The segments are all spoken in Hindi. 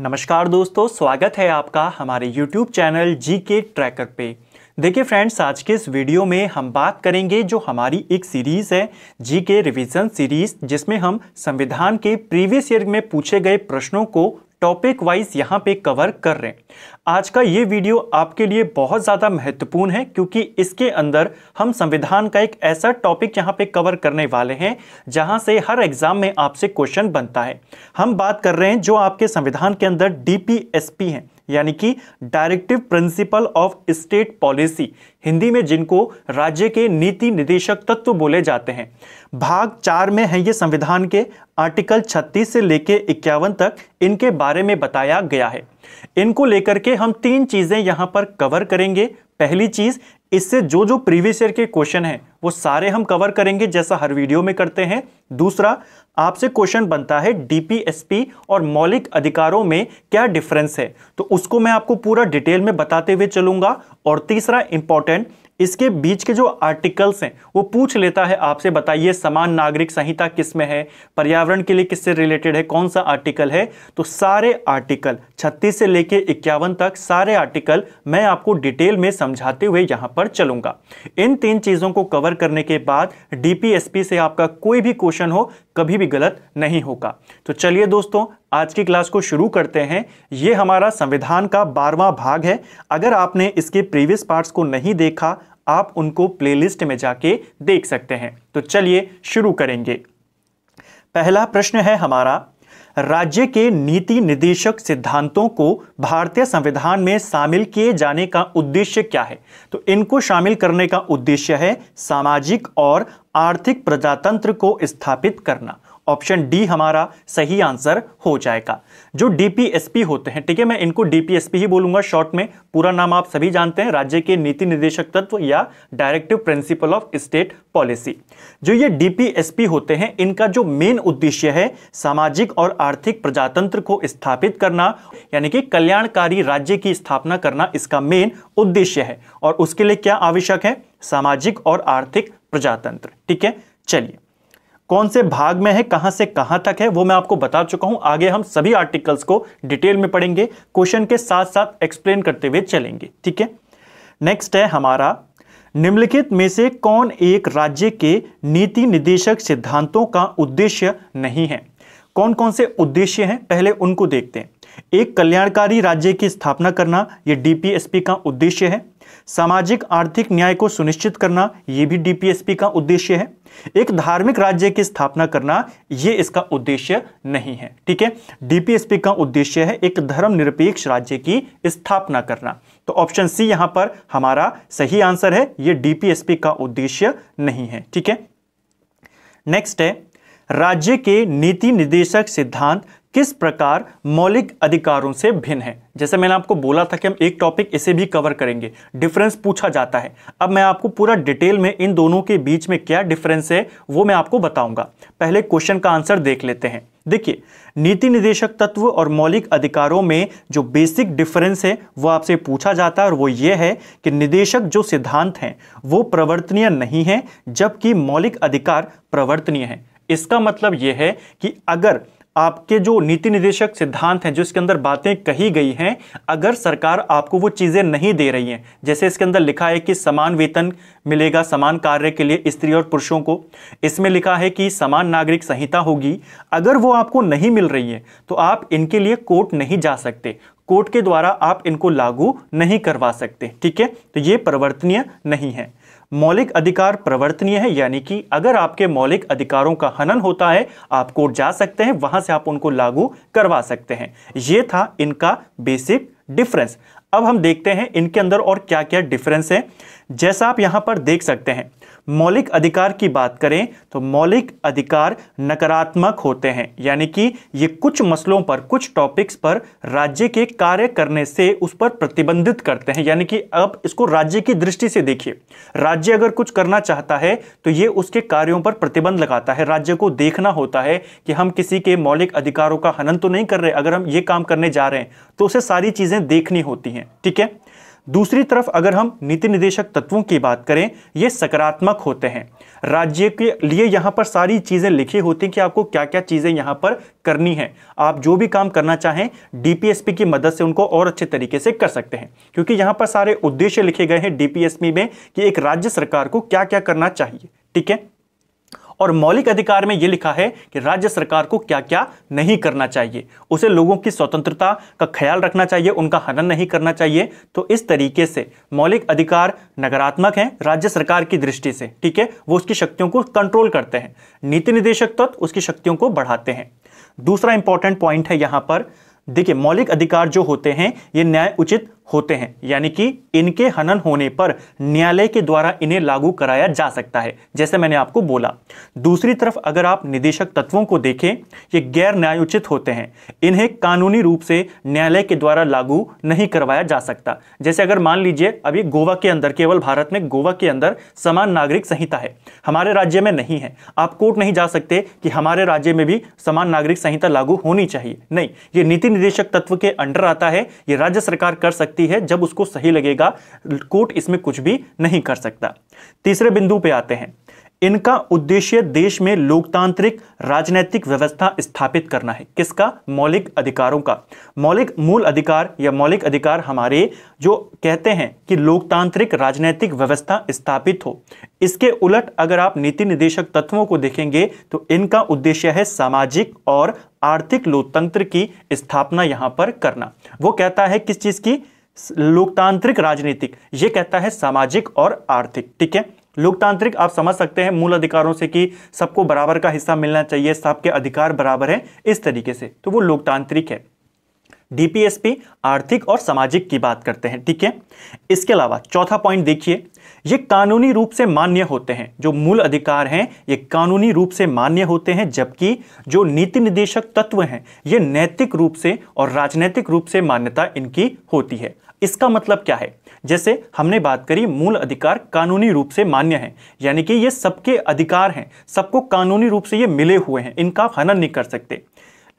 नमस्कार दोस्तों स्वागत है आपका हमारे YouTube चैनल जी के ट्रैकर पे देखिए फ्रेंड्स आज के इस वीडियो में हम बात करेंगे जो हमारी एक सीरीज़ है जी के रिविज़न सीरीज़ जिसमें हम संविधान के प्रीवियस ईयर में पूछे गए प्रश्नों को टॉपिक वाइज यहाँ पे कवर कर रहे हैं आज का ये वीडियो आपके लिए बहुत ज़्यादा महत्वपूर्ण है क्योंकि इसके अंदर हम संविधान का एक ऐसा टॉपिक यहाँ पे कवर करने वाले हैं जहाँ से हर एग्ज़ाम में आपसे क्वेश्चन बनता है हम बात कर रहे हैं जो आपके संविधान के अंदर डी हैं यानी कि directive principle of state policy Hindi में जिनको राज्य के नीति निदेशक तत्व बोले जाते हैं भाग चार में है ये संविधान के आर्टिकल 36 से लेकर इक्यावन तक इनके बारे में बताया गया है इनको लेकर के हम तीन चीज़ें यहां पर कवर करेंगे पहली चीज़ इससे जो जो प्रीवियस ईयर के क्वेश्चन हैं वो सारे हम कवर करेंगे जैसा हर वीडियो में करते हैं दूसरा आपसे क्वेश्चन बनता है डीपीएसपी और मौलिक अधिकारों में क्या डिफरेंस है तो उसको मैं आपको पूरा डिटेल में बताते हुए चलूंगा और तीसरा इंपॉर्टेंट इसके बीच के जो आर्टिकल्स हैं वो पूछ लेता है आपसे बताइए समान नागरिक संहिता किस में है पर्यावरण के लिए किससे रिलेटेड है कौन सा आर्टिकल है तो सारे आर्टिकल 36 से लेके इक्यावन तक सारे आर्टिकल मैं आपको डिटेल में समझाते हुए यहाँ पर चलूँगा इन तीन चीज़ों को कवर करने के बाद डीपीएसपी से आपका कोई भी क्वेश्चन हो कभी भी गलत नहीं होगा तो चलिए दोस्तों आज की क्लास को शुरू करते हैं ये हमारा संविधान का बारवां भाग है अगर आपने इसके प्रीवियस पार्ट्स को नहीं देखा आप उनको प्लेलिस्ट में जाके देख सकते हैं तो चलिए शुरू करेंगे पहला प्रश्न है हमारा राज्य के नीति निदेशक सिद्धांतों को भारतीय संविधान में शामिल किए जाने का उद्देश्य क्या है तो इनको शामिल करने का उद्देश्य है सामाजिक और आर्थिक प्रजातंत्र को स्थापित करना ऑप्शन डी हमारा सही आंसर हो जाएगा जो डीपीएसपी होते हैं ठीक है मैं इनको डीपीएसपी ही बोलूंगा शॉर्ट में पूरा नाम आप सभी जानते हैं राज्य के नीति निर्देशक तत्व या directive principle of state policy जो ये डीपीएसपी होते हैं इनका जो मेन उद्देश्य है सामाजिक और आर्थिक प्रजातंत्र को स्थापित करना यानी कि कल्याणकारी राज्य की स्थापना करना इसका मेन उद्देश्य है और उसके लिए क्या आवश्यक है सामाजिक और आर्थिक प्रजातंत्र ठीक है चलिए कौन से भाग में है कहां से कहां तक है वो मैं आपको बता चुका हूं आगे हम सभी आर्टिकल्स को डिटेल में पढ़ेंगे क्वेश्चन के साथ साथ एक्सप्लेन करते हुए चलेंगे ठीक है नेक्स्ट है हमारा निम्नलिखित में से कौन एक राज्य के नीति निदेशक सिद्धांतों का उद्देश्य नहीं है कौन कौन से उद्देश्य हैं पहले उनको देखते हैं एक कल्याणकारी राज्य की स्थापना करना यह डीपीएसपी का उद्देश्य है सामाजिक आर्थिक न्याय को सुनिश्चित करना यह भी डीपीएसपी का उद्देश्य है एक धार्मिक राज्य की स्थापना करना यह इसका उद्देश्य नहीं है ठीक है डीपीएसपी का उद्देश्य है एक धर्मनिरपेक्ष राज्य की स्थापना करना तो ऑप्शन सी यहां पर हमारा सही आंसर है यह डीपीएसपी का उद्देश्य नहीं है ठीक है नेक्स्ट है राज्य के नीति निर्देशक सिद्धांत किस प्रकार मौलिक अधिकारों से भिन्न है जैसे मैंने आपको बोला था कि हम एक टॉपिक इसे भी कवर करेंगे डिफरेंस पूछा जाता है अब मैं आपको पूरा डिटेल में इन दोनों के बीच में क्या डिफरेंस है वो मैं आपको बताऊंगा पहले क्वेश्चन का आंसर देख लेते हैं देखिए नीति निदेशक तत्व और मौलिक अधिकारों में जो बेसिक डिफरेंस है वो आपसे पूछा जाता है और वो ये है कि निदेशक जो सिद्धांत हैं वो प्रवर्तनीय नहीं है जबकि मौलिक अधिकार प्रवर्तनीय है इसका मतलब यह है कि अगर आपके जो नीति निदेशक सिद्धांत हैं जो इसके अंदर बातें कही गई हैं अगर सरकार आपको वो चीज़ें नहीं दे रही हैं जैसे इसके अंदर लिखा है कि समान वेतन मिलेगा समान कार्य के लिए स्त्री और पुरुषों को इसमें लिखा है कि समान नागरिक संहिता होगी अगर वो आपको नहीं मिल रही है तो आप इनके लिए कोर्ट नहीं जा सकते कोर्ट के द्वारा आप इनको लागू नहीं करवा सकते ठीक है तो ये परिवर्तनीय नहीं है मौलिक अधिकार प्रवर्तनीय है यानी कि अगर आपके मौलिक अधिकारों का हनन होता है आप कोर्ट जा सकते हैं वहां से आप उनको लागू करवा सकते हैं ये था इनका बेसिक डिफरेंस अब हम देखते हैं इनके अंदर और क्या क्या डिफरेंस है जैसा आप यहां पर देख सकते हैं मौलिक अधिकार की बात करें तो मौलिक अधिकार नकारात्मक होते हैं यानी कि ये कुछ मसलों पर कुछ टॉपिक्स पर राज्य के कार्य करने से उस पर प्रतिबंधित करते हैं यानी कि अब इसको राज्य की दृष्टि से देखिए राज्य अगर कुछ करना चाहता है तो ये उसके कार्यों पर प्रतिबंध लगाता है राज्य को देखना होता है कि हम किसी के मौलिक अधिकारों का हनन तो नहीं कर रहे अगर हम ये काम करने जा रहे हैं तो उसे सारी चीज़ें देखनी होती हैं ठीक है दूसरी तरफ अगर हम नीति निदेशक तत्वों की बात करें ये सकारात्मक होते हैं राज्य के लिए यहाँ पर सारी चीज़ें लिखी होती हैं कि आपको क्या क्या चीज़ें यहाँ पर करनी है आप जो भी काम करना चाहें डीपीएसपी की मदद से उनको और अच्छे तरीके से कर सकते हैं क्योंकि यहाँ पर सारे उद्देश्य लिखे गए हैं डीपीएसपी में कि एक राज्य सरकार को क्या क्या करना चाहिए ठीक है और मौलिक अधिकार में यह लिखा है कि राज्य सरकार को क्या क्या नहीं करना चाहिए उसे लोगों की स्वतंत्रता का ख्याल रखना चाहिए उनका हनन नहीं करना चाहिए तो इस तरीके से मौलिक अधिकार नकारात्मक हैं राज्य सरकार की दृष्टि से ठीक है वो उसकी शक्तियों को कंट्रोल करते हैं नीति निदेशक तत्व उसकी शक्तियों को बढ़ाते हैं दूसरा इंपॉर्टेंट पॉइंट है यहां पर देखिए मौलिक अधिकार जो होते हैं ये न्याय उचित होते हैं यानी कि इनके हनन होने पर न्यायालय के द्वारा इन्हें लागू कराया जा सकता है जैसे मैंने आपको बोला दूसरी तरफ अगर आप निदेशक तत्वों को देखें ये गैर न्यायोचित होते हैं इन्हें कानूनी रूप से न्यायालय के द्वारा लागू नहीं करवाया जा सकता जैसे अगर मान लीजिए अभी गोवा के अंदर केवल भारत में गोवा के अंदर समान नागरिक संहिता है हमारे राज्य में नहीं है आप कोर्ट नहीं जा सकते कि हमारे राज्य में भी समान नागरिक संहिता लागू होनी चाहिए नहीं ये नीति निदेशक तत्व के अंडर आता है ये राज्य सरकार कर सकती सकती है जब उसको सही लगेगा कोर्ट इसमें कुछ भी नहीं कर सकता तीसरे बिंदु पे आते हैं इनका उद्देश्य देश में लोकतांत्रिक राजनीतिक व्यवस्था स्थापित करना है किसका मौलिक अधिकारों का मौलिक मूल अधिकार या मौलिक अधिकार हमारे जो कहते हैं कि लोकतांत्रिक राजनीतिक व्यवस्था स्थापित हो इसके उलट अगर आप नीति निदेशक तत्वों को देखेंगे तो इनका उद्देश्य है सामाजिक और आर्थिक लोकतंत्र की स्थापना यहाँ पर करना वो कहता है किस चीज़ की लोकतांत्रिक राजनीतिक ये कहता है सामाजिक और आर्थिक ठीक है लोकतांत्रिक आप समझ सकते हैं मूल अधिकारों से कि सबको बराबर का हिस्सा मिलना चाहिए सबके अधिकार बराबर है इस तरीके से तो वो लोकतांत्रिक है डीपीएसपी आर्थिक और सामाजिक की बात करते हैं ठीक है इसके अलावा चौथा पॉइंट देखिए ये कानूनी रूप से मान्य होते हैं जो मूल अधिकार हैं ये कानूनी रूप से मान्य होते हैं जबकि जो नीति निदेशक तत्व हैं ये नैतिक रूप से और राजनैतिक रूप से मान्यता इनकी होती है इसका मतलब क्या है जैसे हमने बात करी मूल अधिकार कानूनी रूप से मान्य है यानी कि ये सबके अधिकार हैं सबको कानूनी रूप से ये मिले हुए हैं इनका आप हनन नहीं कर सकते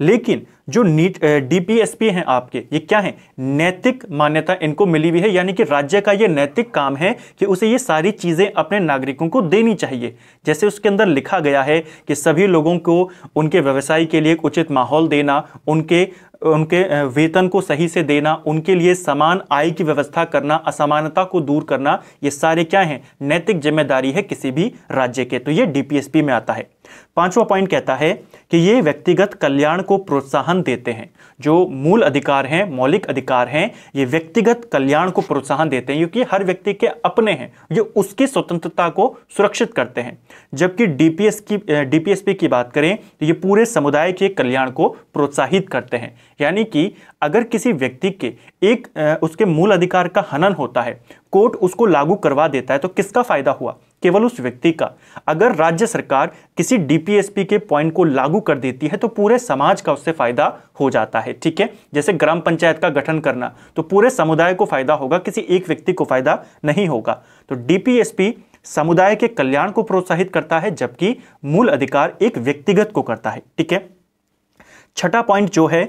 लेकिन जो नीट डीपीएसपी हैं आपके ये क्या है नैतिक मान्यता इनको मिली हुई है यानी कि राज्य का ये नैतिक काम है कि उसे ये सारी चीज़ें अपने नागरिकों को देनी चाहिए जैसे उसके अंदर लिखा गया है कि सभी लोगों को उनके व्यवसाय के लिए एक उचित माहौल देना उनके उनके वेतन को सही से देना उनके लिए समान आय की व्यवस्था करना असमानता को दूर करना ये सारे क्या हैं नैतिक जिम्मेदारी है किसी भी राज्य के तो ये डीपीएसपी में आता है पांचवा पॉइंट कहता है कि ये व्यक्तिगत कल्याण को प्रोत्साहन देते हैं जो मूल अधिकार हैं मौलिक अधिकार हैं ये व्यक्तिगत कल्याण को प्रोत्साहन देते हैं क्योंकि हर व्यक्ति के अपने हैं ये उसकी स्वतंत्रता को सुरक्षित करते हैं जबकि डीपीएस की डीपीएसपी की बात करें तो ये पूरे समुदाय के कल्याण को प्रोत्साहित करते हैं यानी कि अगर किसी व्यक्ति के एक उसके मूल अधिकार का हनन होता है कोर्ट उसको लागू करवा देता है तो किसका फायदा हुआ केवल उस व्यक्ति का अगर राज्य सरकार किसी डीपीएसपी के पॉइंट को लागू कर देती है तो पूरे समाज का उससे फायदा हो जाता है ठीक है जैसे ग्राम पंचायत का गठन करना तो पूरे समुदाय को फायदा होगा किसी एक व्यक्ति को फायदा नहीं होगा तो डीपीएसपी समुदाय के कल्याण को प्रोत्साहित करता है जबकि मूल अधिकार एक व्यक्तिगत को करता है ठीक है छठा पॉइंट जो है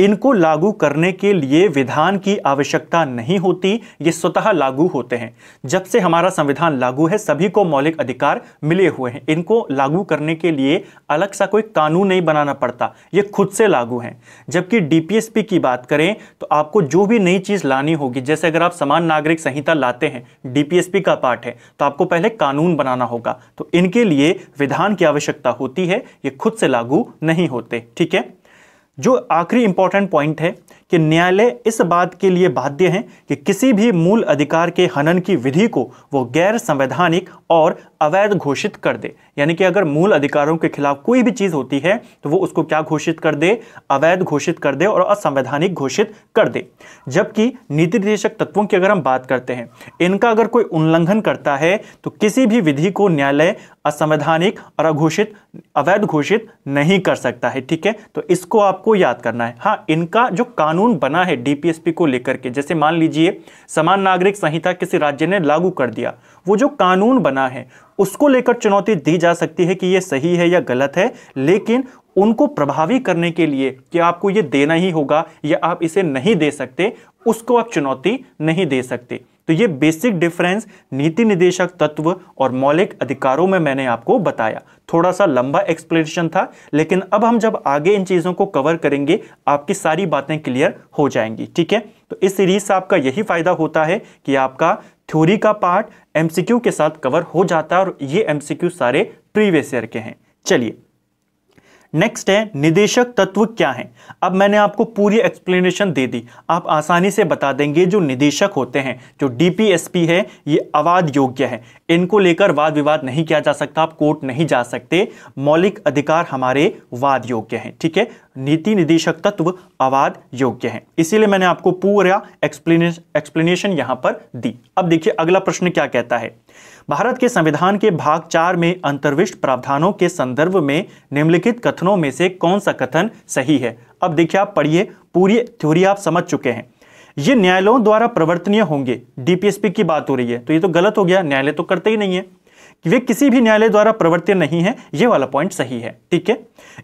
इनको लागू करने के लिए विधान की आवश्यकता नहीं होती ये स्वतः लागू होते हैं जब से हमारा संविधान लागू है सभी को मौलिक अधिकार मिले हुए हैं इनको लागू करने के लिए अलग सा कोई कानून नहीं बनाना पड़ता ये खुद से लागू हैं जबकि डीपीएसपी की बात करें तो आपको जो भी नई चीज़ लानी होगी जैसे अगर आप समान नागरिक संहिता लाते हैं डीपीएसपी का पार्ट है तो आपको पहले कानून बनाना होगा तो इनके लिए विधान की आवश्यकता होती है ये खुद से लागू नहीं होते ठीक है जो आखिरी इंपॉर्टेंट पॉइंट है कि न्यायालय इस बात के लिए बाध्य हैं कि किसी भी मूल अधिकार के हनन की विधि को वो गैर संवैधानिक और अवैध घोषित कर दे यानी कि अगर मूल अधिकारों के खिलाफ कोई भी चीज़ होती है तो वो उसको क्या घोषित कर दे अवैध घोषित कर दे और असंवैधानिक घोषित कर दे जबकि नीति निर्देशक तत्वों की अगर हम बात करते हैं इनका अगर कोई उल्लंघन करता है तो किसी भी विधि को न्यायालय असंवैधानिक और अघोषित अवैध घोषित नहीं कर सकता है ठीक है तो इसको आपको याद करना है हाँ इनका जो कानून बना है डीपीएसपी को लेकर के जैसे मान लीजिए समान नागरिक संहिता किसी राज्य ने लागू कर दिया वो जो कानून बना है उसको लेकर चुनौती दी जा सकती है कि ये सही है या गलत है लेकिन उनको प्रभावी करने के लिए कि आपको ये देना ही होगा या आप इसे नहीं दे सकते उसको आप चुनौती नहीं दे सकते तो ये बेसिक डिफरेंस नीति निदेशक तत्व और मौलिक अधिकारों में मैंने आपको बताया थोड़ा सा लंबा एक्सप्लेनेशन था लेकिन अब हम जब आगे इन चीज़ों को कवर करेंगे आपकी सारी बातें क्लियर हो जाएंगी ठीक है तो इस सीरीज से आपका यही फायदा होता है कि आपका थ्योरी का पार्ट एमसीक्यू के साथ कवर हो जाता है और ये एमसीक्यू सारे प्रीवियस ईयर के हैं चलिए नेक्स्ट है निदेशक तत्व क्या है अब मैंने आपको पूरी एक्सप्लेनेशन दे दी आप आसानी से बता देंगे जो निदेशक होते हैं जो डीपीएसपी है ये अवाद योग्य है इनको लेकर वाद विवाद नहीं किया जा सकता आप कोर्ट नहीं जा सकते मौलिक अधिकार हमारे वाद योग्य हैं ठीक है नीति निदेशक तत्व अवाद योग्य है इसीलिए मैंने आपको पूरा एक्सप्लेनेशन यहां पर दी अब देखिए अगला प्रश्न क्या कहता है भारत के संविधान के भाग चार में अंतर्विष्ट प्रावधानों के संदर्भ में निम्नलिखित कथनों में से कौन सा कथन सही है अब देखिए आप पढ़िए पूरी थ्योरी आप समझ चुके हैं ये न्यायालयों द्वारा प्रवर्तनीय होंगे डीपीएसपी की बात हो रही है तो ये तो गलत हो गया न्यायालय तो करते ही नहीं है कि वे किसी भी न्यायालय द्वारा प्रवर्तित नहीं है ये वाला पॉइंट सही है ठीक है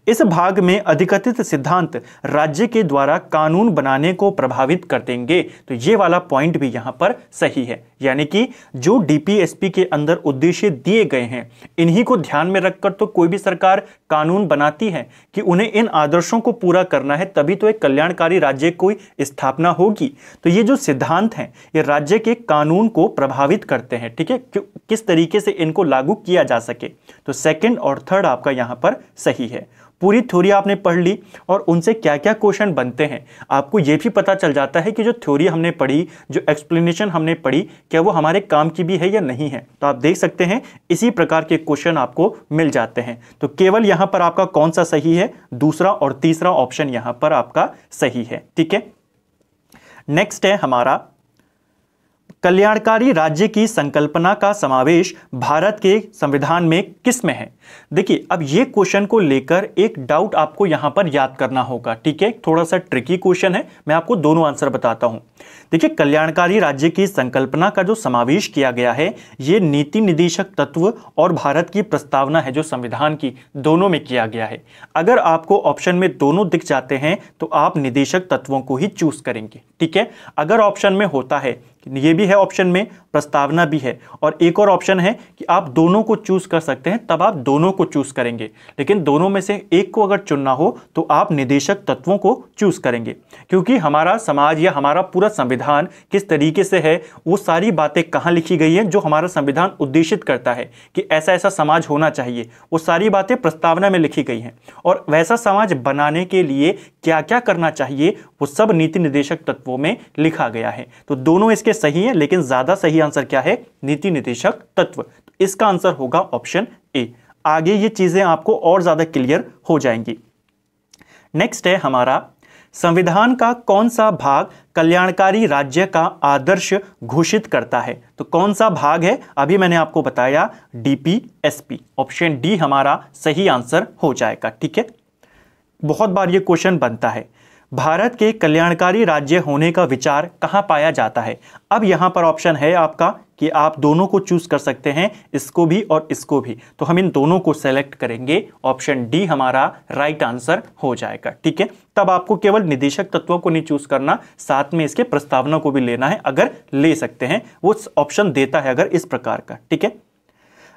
इस भाग में अधिकथित सिद्धांत राज्य के द्वारा कानून बनाने को प्रभावित कर देंगे तो ये वाला पॉइंट भी यहां पर सही है यानी कि जो डीपीएसपी के अंदर उद्देश्य दिए गए हैं इन्हीं को ध्यान में रखकर तो कोई भी सरकार कानून बनाती है कि उन्हें इन आदर्शों को पूरा करना है तभी तो एक कल्याणकारी राज्य कोई स्थापना होगी तो ये जो सिद्धांत हैं ये राज्य के कानून को प्रभावित करते हैं ठीक है कि, किस तरीके से इनको लागू किया जा सके तो सेकेंड और थर्ड आपका यहाँ पर सही है पूरी थ्योरी आपने पढ़ ली और उनसे क्या क्या क्वेश्चन बनते हैं आपको ये भी पता चल जाता है कि जो थ्योरी हमने पढ़ी जो एक्सप्लेनेशन हमने पढ़ी क्या वो हमारे काम की भी है या नहीं है तो आप देख सकते हैं इसी प्रकार के क्वेश्चन आपको मिल जाते हैं तो केवल यहाँ पर आपका कौन सा सही है दूसरा और तीसरा ऑप्शन यहाँ पर आपका सही है ठीक है नेक्स्ट है हमारा कल्याणकारी राज्य की संकल्पना का समावेश भारत के संविधान में किस में है देखिए अब ये क्वेश्चन को लेकर एक डाउट आपको यहां पर याद करना होगा ठीक है थोड़ा सा ट्रिकी क्वेश्चन है मैं आपको दोनों आंसर बताता हूं देखिए कल्याणकारी राज्य की संकल्पना का जो समावेश किया गया है ये नीति निदेशक तत्व और भारत की प्रस्तावना है जो संविधान की दोनों में किया गया है अगर आपको ऑप्शन में दोनों दिख जाते हैं तो आप निदेशक तत्वों को ही चूज करेंगे ठीक है अगर ऑप्शन में होता है ये भी है ऑप्शन में प्रस्तावना भी है और एक और ऑप्शन है कि आप दोनों को चूज कर सकते हैं तब आप दोनों को चूज करेंगे लेकिन दोनों में से एक को अगर चुनना हो तो आप निदेशक तत्वों को चूज करेंगे क्योंकि हमारा समाज या हमारा पूरा संविधान किस तरीके से है वो सारी बातें कहाँ लिखी गई हैं जो हमारा संविधान उद्देशित करता है कि ऐसा ऐसा समाज होना चाहिए वो सारी बातें प्रस्तावना में लिखी गई हैं और वैसा समाज बनाने के लिए क्या क्या करना चाहिए वो सब नीति निदेशक तत्वों में लिखा गया है तो दोनों इसके इसके सही है लेकिन ज्यादा सही आंसर क्या है नीति निदेशक तत्व तो इसका आंसर होगा ऑप्शन ए आगे ये चीजें आपको और ज्यादा क्लियर हो जाएंगी नेक्स्ट है हमारा संविधान का कौन सा भाग कल्याणकारी राज्य का आदर्श घोषित करता है तो कौन सा भाग है अभी मैंने आपको बताया डीपीएसपी ऑप्शन डी हमारा सही आंसर हो जाएगा ठीक है बहुत बार ये क्वेश्चन बनता है भारत के कल्याणकारी राज्य होने का विचार कहाँ पाया जाता है अब यहाँ पर ऑप्शन है आपका कि आप दोनों को चूज कर सकते हैं इसको भी और इसको भी तो हम इन दोनों को सेलेक्ट करेंगे ऑप्शन डी हमारा राइट आंसर हो जाएगा ठीक है तब आपको केवल निदेशक तत्वों को नहीं चूज करना साथ में इसके प्रस्तावना को भी लेना है अगर ले सकते हैं वो ऑप्शन देता है अगर इस प्रकार का ठीक है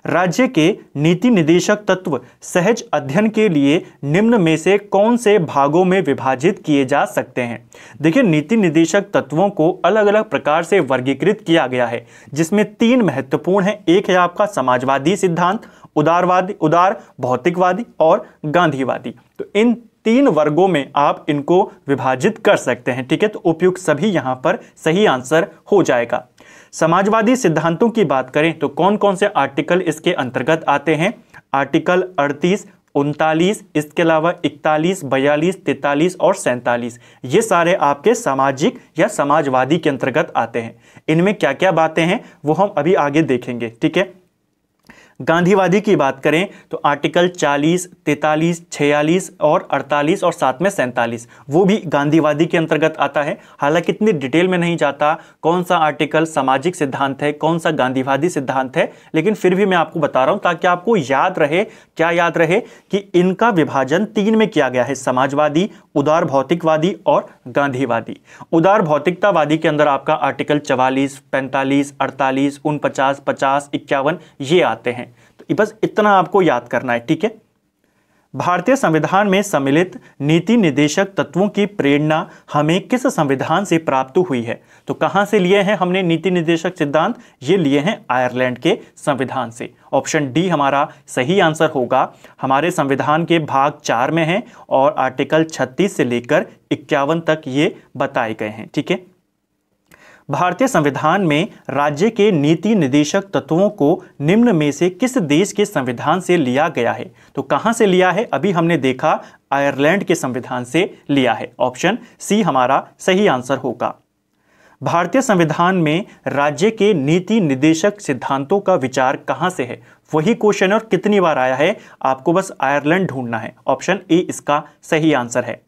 राज्य के नीति निदेशक तत्व सहज अध्ययन के लिए निम्न में से कौन से भागों में विभाजित किए जा सकते हैं देखिए नीति निदेशक तत्वों को अलग अलग प्रकार से वर्गीकृत किया गया है जिसमें तीन महत्वपूर्ण हैं एक है आपका समाजवादी सिद्धांत उदारवादी उदार भौतिकवादी और गांधीवादी तो इन तीन वर्गों में आप इनको विभाजित कर सकते हैं ठीक है तो उपयुक्त सभी यहाँ पर सही आंसर हो जाएगा समाजवादी सिद्धांतों की बात करें तो कौन कौन से आर्टिकल इसके अंतर्गत आते हैं आर्टिकल अड़तीस उनतालीस इसके अलावा इकतालीस बयालीस तैतालीस और सैंतालीस ये सारे आपके सामाजिक या समाजवादी के अंतर्गत आते हैं इनमें क्या क्या बातें हैं वो हम अभी आगे देखेंगे ठीक है गांधीवादी की बात करें तो आर्टिकल 40, 43, 46 और 48 और साथ में सैंतालीस वो भी गांधीवादी के अंतर्गत आता है हालांकि इतनी डिटेल में नहीं जाता कौन सा आर्टिकल सामाजिक सिद्धांत है कौन सा गांधीवादी सिद्धांत है लेकिन फिर भी मैं आपको बता रहा हूं ताकि आपको याद रहे क्या याद रहे कि इनका विभाजन तीन में किया गया है समाजवादी उदार भौतिकवादी और गांधीवादी उदार भौतिकतावादी के अंदर आपका आर्टिकल चवालीस पैंतालीस अड़तालीस उनपचास पचास इक्यावन ये आते हैं तो बस इतना आपको याद करना है ठीक है भारतीय संविधान में सम्मिलित नीति निदेशक तत्वों की प्रेरणा हमें किस संविधान से प्राप्त हुई है तो कहाँ से लिए हैं हमने नीति निदेशक सिद्धांत ये लिए हैं आयरलैंड के संविधान से ऑप्शन डी हमारा सही आंसर होगा हमारे संविधान के भाग चार में है और आर्टिकल 36 से लेकर इक्यावन तक ये बताए गए हैं ठीक है भारतीय संविधान में राज्य के नीति निदेशक तत्वों को निम्न में से किस देश के संविधान से लिया गया है तो कहां से लिया है अभी हमने देखा आयरलैंड के संविधान से लिया है ऑप्शन सी हमारा सही आंसर होगा भारतीय संविधान में राज्य के नीति निदेशक सिद्धांतों का विचार कहां से है वही क्वेश्चन और कितनी बार आया है आपको बस आयरलैंड ढूंढना है ऑप्शन ए इसका सही आंसर है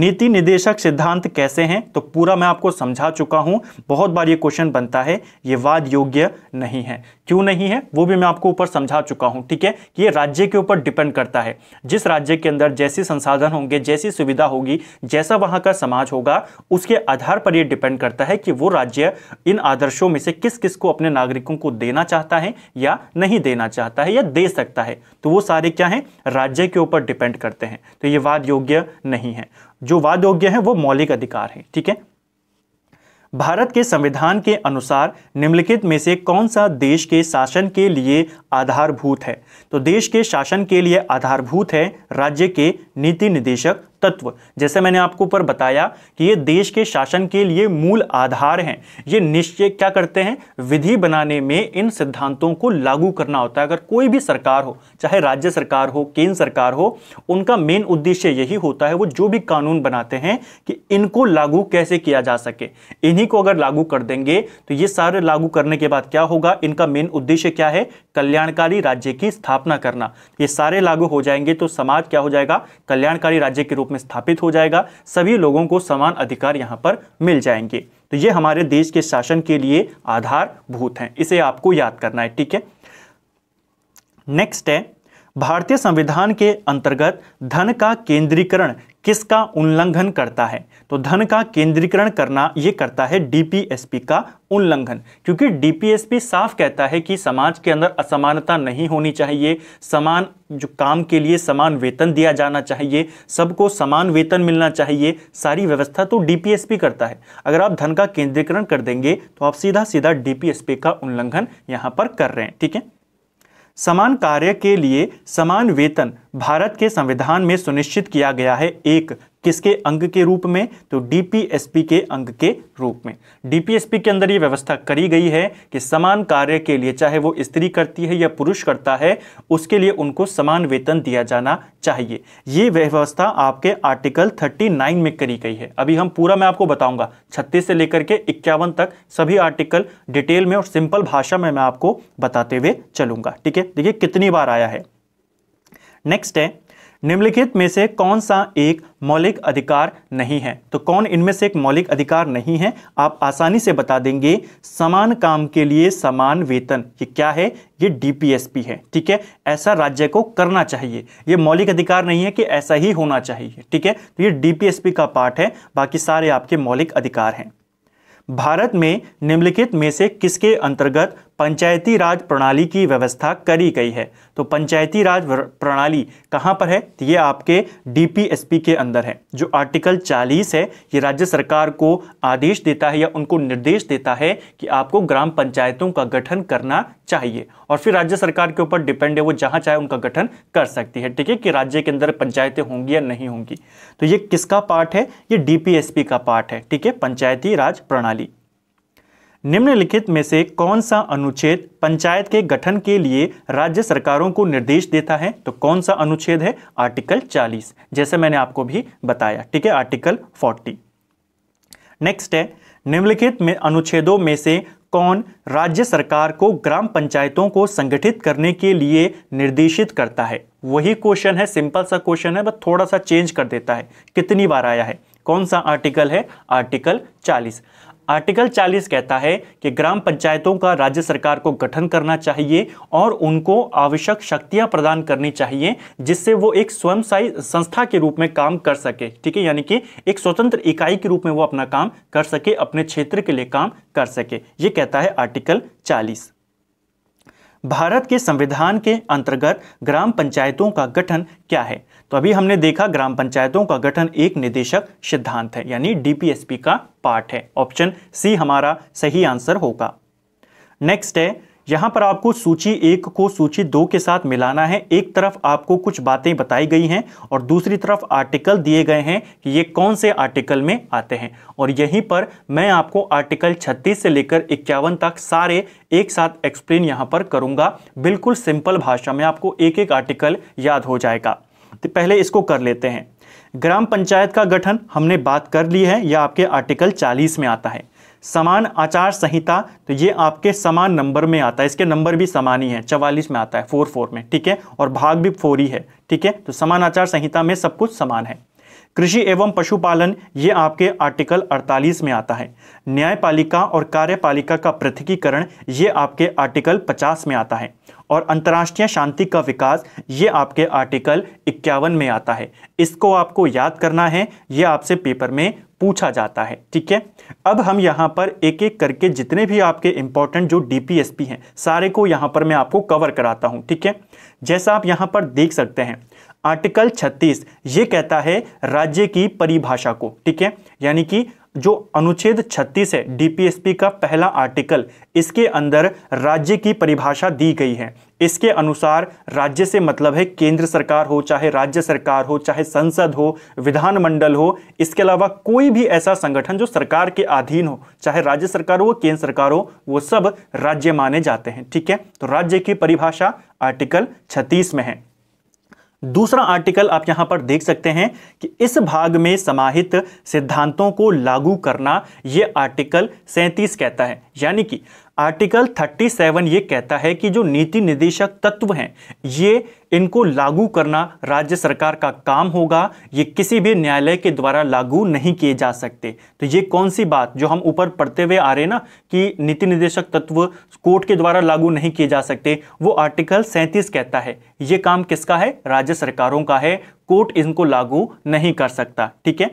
नीति निदेशक सिद्धांत कैसे हैं तो पूरा मैं आपको समझा चुका हूं बहुत बार ये क्वेश्चन बनता है ये वाद योग्य नहीं है क्यों नहीं है वो भी मैं आपको ऊपर समझा चुका हूँ ठीक है कि ये राज्य के ऊपर डिपेंड करता है जिस राज्य के अंदर जैसी संसाधन होंगे जैसी सुविधा होगी जैसा वहाँ का समाज होगा उसके आधार पर यह डिपेंड करता है कि वो राज्य इन आदर्शों में से किस किस को अपने नागरिकों को देना चाहता है या नहीं देना चाहता है या दे सकता है तो वो सारे क्या हैं राज्य के ऊपर डिपेंड करते हैं तो ये वाद योग्य नहीं है जो वाद योग्य है वो मौलिक अधिकार है ठीक है भारत के संविधान के अनुसार निम्नलिखित में से कौन सा देश के शासन के लिए आधारभूत है तो देश के शासन के लिए आधारभूत है राज्य के नीति निदेशक तत्व जैसे मैंने आपको ऊपर बताया कि ये देश के शासन के लिए मूल आधार हैं ये निश्चय क्या करते हैं विधि बनाने में इन सिद्धांतों को लागू करना होता है अगर कोई भी सरकार हो चाहे राज्य सरकार हो केंद्र सरकार हो उनका मेन उद्देश्य यही होता है वो जो भी कानून बनाते हैं कि इनको लागू कैसे किया जा सके इन्हीं को अगर लागू कर देंगे तो ये सारे लागू करने के बाद क्या होगा इनका मेन उद्देश्य क्या है कल्याणकारी राज्य की स्थापना करना ये सारे लागू हो जाएंगे तो समाज क्या हो जाएगा कल्याणकारी राज्य के रूप रूप में स्थापित हो जाएगा सभी लोगों को समान अधिकार यहाँ पर मिल जाएंगे तो ये हमारे देश के शासन के लिए आधारभूत हैं इसे आपको याद करना है ठीक है नेक्स्ट है भारतीय संविधान के अंतर्गत धन का केंद्रीकरण किसका उल्लंघन करता है तो धन का केंद्रीकरण करना ये करता है डीपीएसपी का उल्लंघन क्योंकि डीपीएसपी साफ कहता है कि समाज के अंदर असमानता नहीं होनी चाहिए समान जो काम के लिए समान वेतन दिया जाना चाहिए सबको समान वेतन मिलना चाहिए सारी व्यवस्था तो डीपीएसपी करता है अगर आप धन का केंद्रीकरण कर देंगे तो आप सीधा सीधा डीपीएसपी का उल्लंघन यहाँ पर कर रहे हैं ठीक है समान कार्य के लिए समान वेतन भारत के संविधान में सुनिश्चित किया गया है एक किसके अंग के रूप में तो डीपीएसपी के अंग के रूप में डीपीएसपी के अंदर ये व्यवस्था करी गई है कि समान कार्य के लिए चाहे वो स्त्री करती है या पुरुष करता है उसके लिए उनको समान वेतन दिया जाना चाहिए ये व्यवस्था आपके आर्टिकल 39 में करी गई है अभी हम पूरा मैं आपको बताऊंगा छत्तीस से लेकर के इक्यावन तक सभी आर्टिकल डिटेल में और सिंपल भाषा में मैं आपको बताते हुए चलूंगा ठीक है देखिए कितनी बार आया है नेक्स्ट है निम्नलिखित में से कौन सा एक मौलिक अधिकार नहीं है तो कौन इनमें से एक मौलिक अधिकार नहीं है आप आसानी से बता देंगे समान काम के लिए समान वेतन ये क्या है ये डीपीएसपी है ठीक है ऐसा राज्य को करना चाहिए ये मौलिक अधिकार नहीं है कि ऐसा ही होना चाहिए ठीक है तो ये डीपीएसपी का पार्ट है बाकी सारे आपके मौलिक अधिकार हैं भारत में निम्नलिखित में से किसके अंतर्गत पंचायती राज प्रणाली की व्यवस्था करी गई है तो पंचायती राज प्रणाली कहाँ पर है तो ये आपके डीपीएसपी के अंदर है जो आर्टिकल 40 है ये राज्य सरकार को आदेश देता है या उनको निर्देश देता है कि आपको ग्राम पंचायतों का गठन करना चाहिए और फिर राज्य सरकार के ऊपर डिपेंड है वो जहाँ चाहे उनका गठन कर सकती है ठीक है कि राज्य के अंदर पंचायतें होंगी या नहीं होंगी तो ये किसका पार्ट है ये डी का पार्ट है ठीक है पंचायती राज प्रणाली निम्नलिखित में से कौन सा अनुच्छेद पंचायत के गठन के लिए राज्य सरकारों को निर्देश देता है तो कौन सा अनुच्छेद है आर्टिकल 40 जैसे मैंने आपको भी बताया ठीक है आर्टिकल 40 नेक्स्ट है निम्नलिखित में अनुच्छेदों में से कौन राज्य सरकार को ग्राम पंचायतों को संगठित करने के लिए निर्देशित करता है वही क्वेश्चन है सिंपल सा क्वेश्चन है बस थोड़ा सा चेंज कर देता है कितनी बार आया है कौन सा आर्टिकल है आर्टिकल 40 आर्टिकल 40 कहता है कि ग्राम पंचायतों का राज्य सरकार को गठन करना चाहिए और उनको आवश्यक शक्तियां प्रदान करनी चाहिए जिससे वो एक स्वयंसायी संस्था के रूप में काम कर सके ठीक है यानी कि एक स्वतंत्र इकाई के रूप में वो अपना काम कर सके अपने क्षेत्र के लिए काम कर सके ये कहता है आर्टिकल चालीस भारत के संविधान के अंतर्गत ग्राम पंचायतों का गठन क्या है तो अभी हमने देखा ग्राम पंचायतों का गठन एक निदेशक सिद्धांत है यानी डीपीएसपी का पार्ट है ऑप्शन सी हमारा सही आंसर होगा नेक्स्ट है यहां पर आपको सूची एक को सूची दो के साथ मिलाना है एक तरफ आपको कुछ बातें बताई गई हैं और दूसरी तरफ आर्टिकल दिए गए हैं कि ये कौन से आर्टिकल में आते हैं और यहीं पर मैं आपको आर्टिकल 36 से लेकर इक्यावन तक सारे एक साथ एक्सप्लेन यहां पर करूंगा बिल्कुल सिंपल भाषा में आपको एक एक आर्टिकल याद हो जाएगा तो पहले इसको कर लेते हैं ग्राम पंचायत का गठन हमने बात कर ली है यह आपके आर्टिकल 40 में आता है समान आचार संहिता तो ये आपके समान नंबर में आता है इसके नंबर भी समान ही है चवालीस में आता है फोर फोर में ठीक है और भाग भी फोर ही है ठीक है तो समान आचार संहिता में सब कुछ समान है कृषि एवं पशुपालन ये आपके आर्टिकल 48 में आता है न्यायपालिका और कार्यपालिका का पृथकीकरण ये आपके आर्टिकल 50 में आता है और अंतर्राष्ट्रीय शांति का विकास ये आपके आर्टिकल इक्यावन में आता है इसको आपको याद करना है ये आपसे पेपर में पूछा जाता है ठीक है अब हम यहाँ पर एक एक करके जितने भी आपके इंपॉर्टेंट जो डीपीएसपी हैं सारे को यहाँ पर मैं आपको कवर कराता हूँ ठीक है जैसा आप यहाँ पर देख सकते हैं आर्टिकल 36 ये कहता है राज्य की परिभाषा को ठीक है यानी कि जो अनुच्छेद 36 है डीपीएसपी का पहला आर्टिकल इसके अंदर राज्य की परिभाषा दी गई है इसके अनुसार राज्य से मतलब है केंद्र सरकार हो चाहे राज्य सरकार हो चाहे संसद हो विधानमंडल हो इसके अलावा कोई भी ऐसा संगठन जो सरकार के अधीन हो चाहे राज्य सरकार हो केंद्र सरकार हो वो सब राज्य माने जाते हैं ठीक है तो राज्य की परिभाषा आर्टिकल छत्तीस में है दूसरा आर्टिकल आप यहां पर देख सकते हैं कि इस भाग में समाहित सिद्धांतों को लागू करना यह आर्टिकल 37 कहता है यानी कि आर्टिकल 37 ये कहता है कि जो नीति निदेशक तत्व हैं ये इनको लागू करना राज्य सरकार का काम होगा ये किसी भी न्यायालय के द्वारा लागू नहीं किए जा सकते तो ये कौन सी बात जो हम ऊपर पढ़ते हुए आ रहे हैं ना कि नीति निदेशक तत्व कोर्ट के द्वारा लागू नहीं किए जा सकते वो आर्टिकल 37 कहता है ये काम किसका है राज्य सरकारों का है कोर्ट इनको लागू नहीं कर सकता ठीक है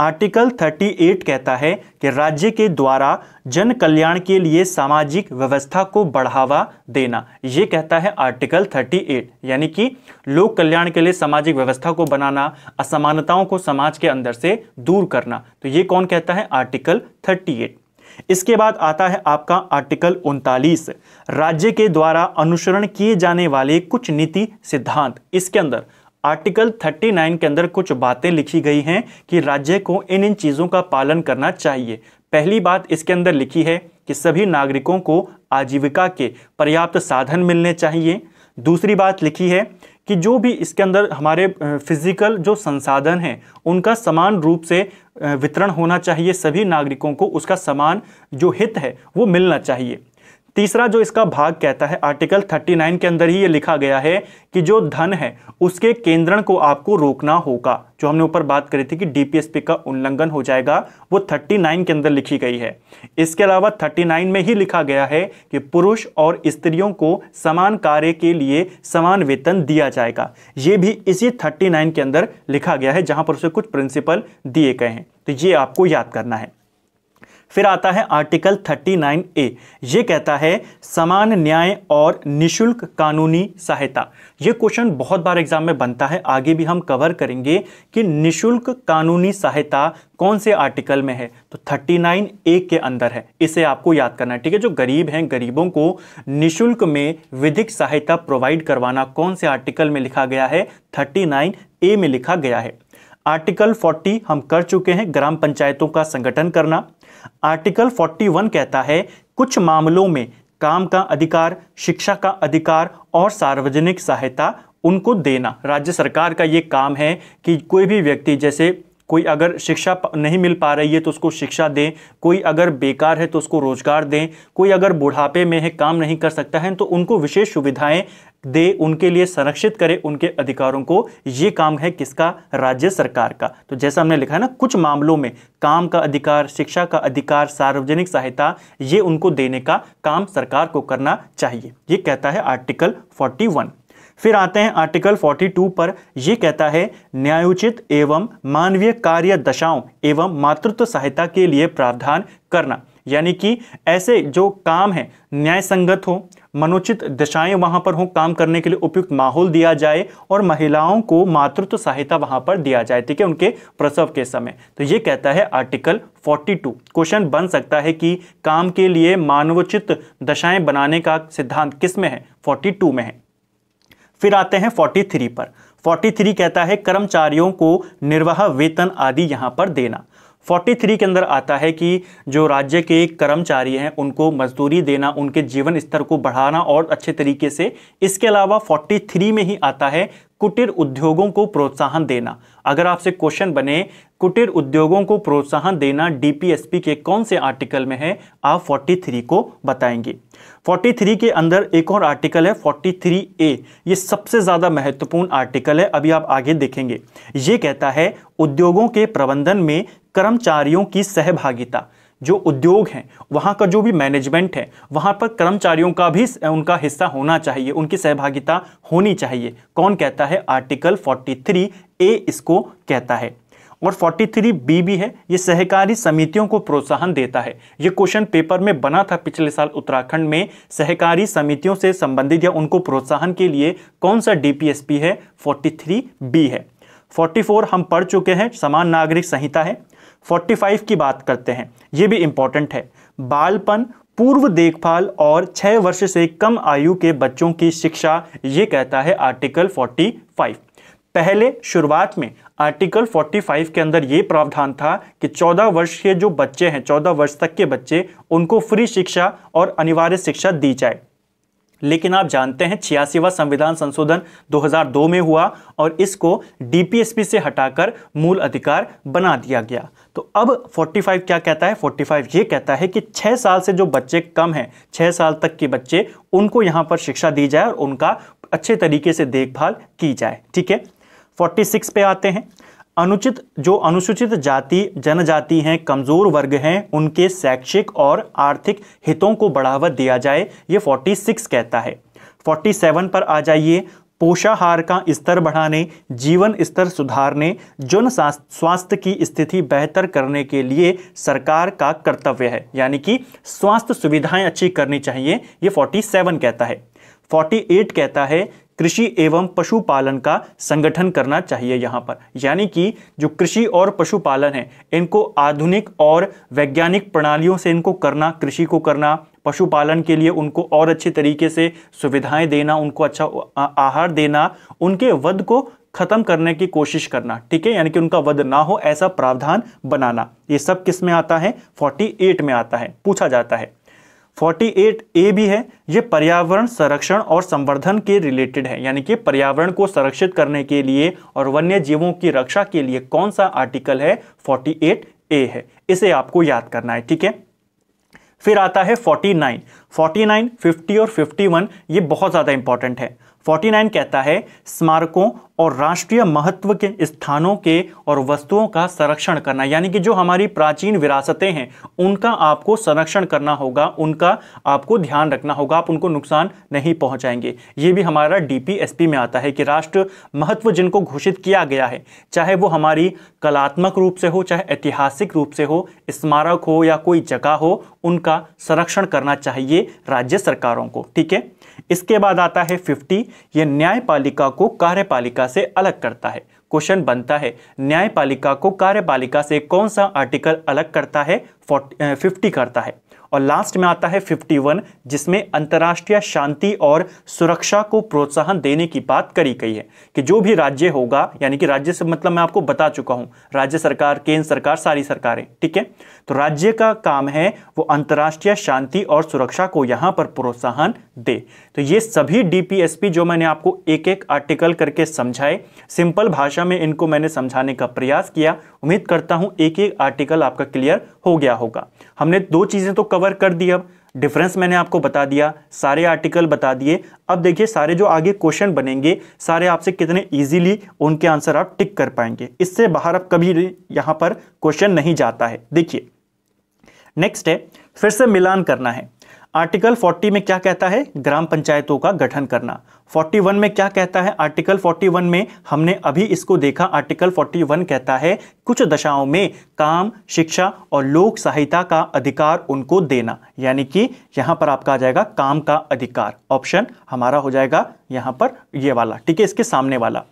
आर्टिकल 38 कहता है कि राज्य के द्वारा जन कल्याण के लिए सामाजिक व्यवस्था को बढ़ावा देना ये कहता है आर्टिकल 38 यानी कि लोक कल्याण के लिए सामाजिक व्यवस्था को बनाना असमानताओं को समाज के अंदर से दूर करना तो ये कौन कहता है आर्टिकल 38 इसके बाद आता है आपका आर्टिकल उनतालीस राज्य के द्वारा अनुसरण किए जाने वाले कुछ नीति सिद्धांत इसके अंदर आर्टिकल 39 के अंदर कुछ बातें लिखी गई हैं कि राज्य को इन इन चीज़ों का पालन करना चाहिए पहली बात इसके अंदर लिखी है कि सभी नागरिकों को आजीविका के पर्याप्त साधन मिलने चाहिए दूसरी बात लिखी है कि जो भी इसके अंदर हमारे फिजिकल जो संसाधन हैं उनका समान रूप से वितरण होना चाहिए सभी नागरिकों को उसका समान जो हित है वो मिलना चाहिए तीसरा जो इसका भाग कहता है आर्टिकल 39 के अंदर ही ये लिखा गया है कि जो धन है उसके केंद्रण को आपको रोकना होगा जो हमने ऊपर बात करी थी कि डीपीएसपी का उल्लंघन हो जाएगा वो 39 के अंदर लिखी गई है इसके अलावा 39 में ही लिखा गया है कि पुरुष और स्त्रियों को समान कार्य के लिए समान वेतन दिया जाएगा ये भी इसी 39 के अंदर लिखा गया है जहां पर उसे कुछ प्रिंसिपल दिए गए हैं तो ये आपको याद करना है फिर आता है आर्टिकल 39 ए ये कहता है समान न्याय और निशुल्क कानूनी सहायता ये क्वेश्चन बहुत बार एग्जाम में बनता है आगे भी हम कवर करेंगे कि निशुल्क कानूनी सहायता कौन से आर्टिकल में है तो 39 ए के अंदर है इसे आपको याद करना है ठीक है जो गरीब हैं गरीबों को निशुल्क में विधिक सहायता प्रोवाइड करवाना कौन से आर्टिकल में लिखा गया है नाइन ए में लिखा गया है आर्टिकल 40 हम कर चुके हैं ग्राम पंचायतों का संगठन करना आर्टिकल 41 कहता है कुछ मामलों में काम का अधिकार शिक्षा का अधिकार और सार्वजनिक सहायता उनको देना राज्य सरकार का ये काम है कि कोई भी व्यक्ति जैसे कोई अगर शिक्षा नहीं मिल पा रही है तो उसको शिक्षा दें कोई अगर बेकार है तो उसको रोज़गार दें कोई अगर बुढ़ापे में है काम नहीं कर सकता है तो उनको विशेष सुविधाएं दे उनके लिए संरक्षित करें उनके अधिकारों को ये काम है किसका राज्य सरकार का तो जैसा हमने लिखा है ना कुछ मामलों में काम का अधिकार शिक्षा का अधिकार सार्वजनिक सहायता ये उनको देने का काम सरकार को करना चाहिए ये कहता है आर्टिकल 41 फिर आते हैं आर्टिकल 42 पर यह कहता है न्यायोचित एवं मानवीय कार्य दशाओं एवं मातृत्व सहायता के लिए प्रावधान करना यानी कि ऐसे जो काम है न्याय संगत हो मनोचित दिशाएं वहां पर हों काम करने के लिए उपयुक्त माहौल दिया जाए और महिलाओं को मातृत्व सहायता वहां पर दिया जाए ठीक है उनके प्रसव के समय तो ये कहता है आर्टिकल 42 क्वेश्चन बन सकता है कि काम के लिए मानवोचित दशाएं बनाने का सिद्धांत किस में है 42 में है फिर आते हैं थ्री पर 43 कहता है कर्मचारियों को निर्वाह वेतन आदि यहां पर देना 43 के अंदर आता है कि जो राज्य के कर्मचारी हैं उनको मजदूरी देना उनके जीवन स्तर को बढ़ाना और अच्छे तरीके से इसके अलावा 43 में ही आता है कुटीर उद्योगों को प्रोत्साहन देना अगर आपसे क्वेश्चन बने कुटीर उद्योगों को प्रोत्साहन देना डीपीएसपी के कौन से आर्टिकल में है आप 43 को बताएंगे 43 के अंदर एक और आर्टिकल है 43 ए ये सबसे ज़्यादा महत्वपूर्ण आर्टिकल है अभी आप आगे देखेंगे ये कहता है उद्योगों के प्रबंधन में कर्मचारियों की सहभागिता जो उद्योग हैं वहाँ का जो भी मैनेजमेंट है वहाँ पर कर्मचारियों का भी उनका हिस्सा होना चाहिए उनकी सहभागिता होनी चाहिए कौन कहता है आर्टिकल 43 ए इसको कहता है और 43 बी भी है ये सहकारी समितियों को प्रोत्साहन देता है ये क्वेश्चन पेपर में बना था पिछले साल उत्तराखंड में सहकारी समितियों से संबंधित या उनको प्रोत्साहन के लिए कौन सा डी है फोर्टी बी है 44 हम पढ़ चुके हैं समान नागरिक संहिता है 45 की बात करते हैं ये भी इम्पॉर्टेंट है बालपन पूर्व देखभाल और छः वर्ष से कम आयु के बच्चों की शिक्षा ये कहता है आर्टिकल 45 पहले शुरुआत में आर्टिकल 45 के अंदर ये प्रावधान था कि 14 वर्ष के जो बच्चे हैं 14 वर्ष तक के बच्चे उनको फ्री शिक्षा और अनिवार्य शिक्षा दी जाए लेकिन आप जानते हैं छियासीवा संविधान संशोधन 2002 में हुआ और इसको डीपीएसपी से हटाकर मूल अधिकार बना दिया गया तो अब 45 क्या कहता है 45 ये कहता है कि छह साल से जो बच्चे कम हैं छह साल तक के बच्चे उनको यहाँ पर शिक्षा दी जाए और उनका अच्छे तरीके से देखभाल की जाए ठीक है 46 पे आते हैं अनुचित जो अनुसूचित जाति जनजाति हैं कमज़ोर वर्ग हैं उनके शैक्षिक और आर्थिक हितों को बढ़ावा दिया जाए ये 46 कहता है 47 पर आ जाइए पोषाहार का स्तर बढ़ाने जीवन स्तर सुधारने जन स्वास्थ्य की स्थिति बेहतर करने के लिए सरकार का कर्तव्य है यानी कि स्वास्थ्य सुविधाएं अच्छी करनी चाहिए ये 47 कहता है 48 कहता है कृषि एवं पशुपालन का संगठन करना चाहिए यहाँ पर यानी कि जो कृषि और पशुपालन है इनको आधुनिक और वैज्ञानिक प्रणालियों से इनको करना कृषि को करना पशुपालन के लिए उनको और अच्छे तरीके से सुविधाएं देना उनको अच्छा आहार देना उनके वध को खत्म करने की कोशिश करना ठीक है यानी कि उनका वध ना हो ऐसा प्रावधान बनाना ये सब किस में आता है 48 में आता है पूछा जाता है 48 ए भी है ये पर्यावरण संरक्षण और संवर्धन के रिलेटेड है यानी कि पर्यावरण को संरक्षित करने के लिए और वन्य जीवों की रक्षा के लिए कौन सा आर्टिकल है 48 ए है इसे आपको याद करना है ठीक है फिर आता है 49, 49, 50 और 51 ये बहुत ज़्यादा इंपॉर्टेंट है 49 कहता है स्मारकों और राष्ट्रीय महत्व के स्थानों के और वस्तुओं का संरक्षण करना यानी कि जो हमारी प्राचीन विरासतें हैं उनका आपको संरक्षण करना होगा उनका आपको ध्यान रखना होगा आप उनको नुकसान नहीं पहुंचाएंगे ये भी हमारा डीपीएसपी में आता है कि राष्ट्र महत्व जिनको घोषित किया गया है चाहे वो हमारी कलात्मक रूप से हो चाहे ऐतिहासिक रूप से हो स्मारक हो या कोई जगह हो उनका संरक्षण करना चाहिए राज्य सरकारों को ठीक है इसके बाद आता है फिफ्टी ये न्यायपालिका को कार्यपालिका से अलग करता है क्वेश्चन बनता है न्यायपालिका को कार्यपालिका से कौन सा आर्टिकल अलग करता है फिफ्टी करता है और लास्ट में आता है 51 जिसमें अंतर्राष्ट्रीय शांति और सुरक्षा को प्रोत्साहन देने की बात करी गई है कि जो भी राज्य होगा यानी कि राज्य से मतलब मैं आपको बता चुका हूं राज्य सरकार केंद्र सरकार सारी सरकारें ठीक है तो राज्य का काम है वो अंतर्राष्ट्रीय शांति और सुरक्षा को यहां पर प्रोत्साहन दे तो ये सभी डीपीएसपी जो मैंने आपको एक एक आर्टिकल करके समझाए सिंपल भाषा में इनको मैंने समझाने का प्रयास किया उम्मीद करता हूं एक एक आर्टिकल आपका क्लियर हो गया होगा हमने दो चीज़ें तो कवर कर दी अब डिफरेंस मैंने आपको बता दिया सारे आर्टिकल बता दिए अब देखिए सारे जो आगे क्वेश्चन बनेंगे सारे आपसे कितने इजीली उनके आंसर आप टिक कर पाएंगे इससे बाहर अब कभी यहाँ पर क्वेश्चन नहीं जाता है देखिए नेक्स्ट है फिर से मिलान करना है आर्टिकल 40 में क्या कहता है ग्राम पंचायतों का गठन करना 41 में क्या कहता है आर्टिकल 41 में हमने अभी इसको देखा आर्टिकल 41 कहता है कुछ दशाओं में काम शिक्षा और लोक सहायता का अधिकार उनको देना यानी कि यहां पर आपका आ जाएगा काम का अधिकार ऑप्शन हमारा हो जाएगा यहां पर ये वाला ठीक है इसके सामने वाला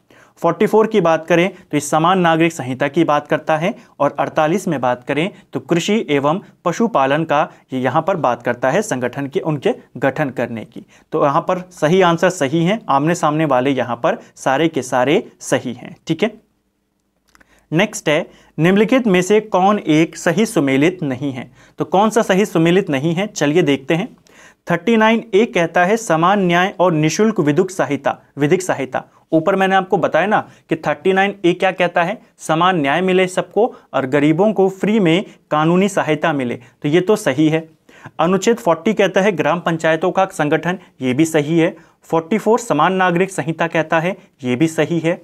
44 की बात करें तो इस समान नागरिक संहिता की बात करता है और 48 में बात करें तो कृषि एवं पशुपालन का ये यहाँ पर बात करता है संगठन के उनके गठन करने की तो यहाँ पर सही आंसर सही हैं आमने सामने वाले यहाँ पर सारे के सारे सही हैं ठीक है नेक्स्ट है निम्नलिखित में से कौन एक सही सुमेलित नहीं है तो कौन सा सही सुमेलित नहीं है चलिए देखते हैं 39 ए कहता है समान न्याय और निशुल्क विधुक सहायता विधिक सहायता ऊपर मैंने आपको बताया ना कि 39 ए क्या कहता है समान न्याय मिले सबको और गरीबों को फ्री में कानूनी सहायता मिले तो ये तो सही है अनुच्छेद 40 कहता है ग्राम पंचायतों का संगठन ये भी सही है 44 समान नागरिक संहिता कहता है ये भी सही है